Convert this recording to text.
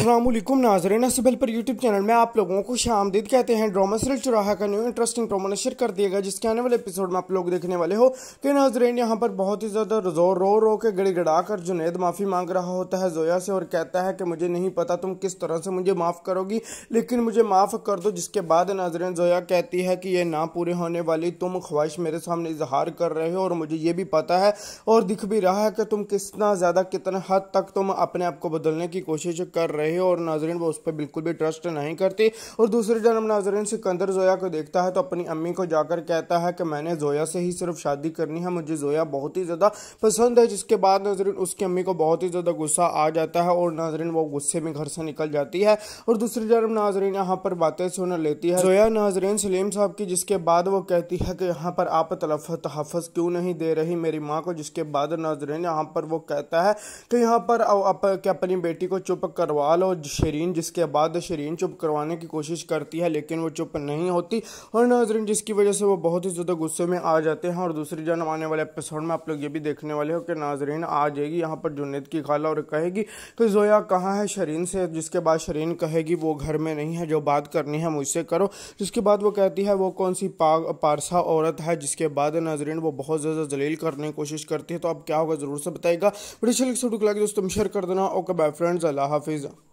अल्लाम नाजरन सिबल पर YouTube channel में आप लोगों को दीद कहते हैं ड्रामा सीरियल चुराहा का न्यू इंटरेस्टिंग ड्रामा नशर कर दिया गया जिसके आने वाले एपिसोड में आप लोग देखने वाले हो कि तो नाजरन यहाँ पर बहुत ही ज़्यादा रो रो रो के गड़ी गड़ा कर जुनेद माफ़ी मांग रहा होता है जोया से और कहता है कि मुझे नहीं पता तुम किस तरह से मुझे माफ़ करोगी लेकिन मुझे माफ़ कर दो जिसके बाद नाजरन जोया कहती है कि ये ना पूरी होने वाली तुम ख्वाहिश मेरे सामने इजहार कर रहे हो और मुझे ये भी पता है और दिख भी रहा है कि तुम कितना ज़्यादा कितने हद तक तुम अपने आप को बदलने की कोशिश कर रहे रहे और नाजरीन वो उस पर बिल्कुल भी ट्रस्ट नहीं करती और दूसरी जन्म नाजरीन सिकंदर जोया को देखता है तो अपनी अम्मी को जाकर कहता है कि मैंने जोया से ही सिर्फ शादी करनी है मुझे जोया बहुत ही ज़्यादा पसंद है जिसके बाद नाजरीन उसकी अम्मी को बहुत ही ज़्यादा गुस्सा आ जाता है और नाजरीन वो गुस्से में घर से निकल जाती है और दूसरी जन्म नाजरीन यहाँ पर बातें सुन लेती है जोया नाजरीन सलीम साहब की जिसके बाद वो कहती है कि यहाँ पर आप तलफ तहफ़ क्यों नहीं दे रही मेरी माँ को जिसके बाद नाजरीन यहाँ पर वो कहता है कि यहाँ पर अपनी बेटी को चुप करवा डालो शरीन जिसके बाद शरीन चुप करवाने की कोशिश करती है लेकिन वो चुप नहीं होती और नाजरीन जिसकी वजह से वो बहुत ही ज़्यादा गुस्से में आ जाते हैं और दूसरी जन्म आने वाले एपिसोड में आप लोग ये भी देखने वाले हो कि नाजरीन आ जाएगी यहाँ पर जुनेद की खाला और कहेगी कि जोया कहाँ है शरीन से जिसके बाद शरीन कहेगी वो घर में नहीं है जो बात करनी है मुझसे करो जिसके बाद वो कहती है वो कौन सी पारसा औरत है जिसके बाद नाजरीन वो बहुत ज़्यादा जलील करने की कोशिश करती है तो अब क्या होगा ज़रूर से बताएगा बड़ी अच्छी लगी दोस्तों शेयर कर देना ओके बाय फ्रेंड्स अल्लाह हाफिज़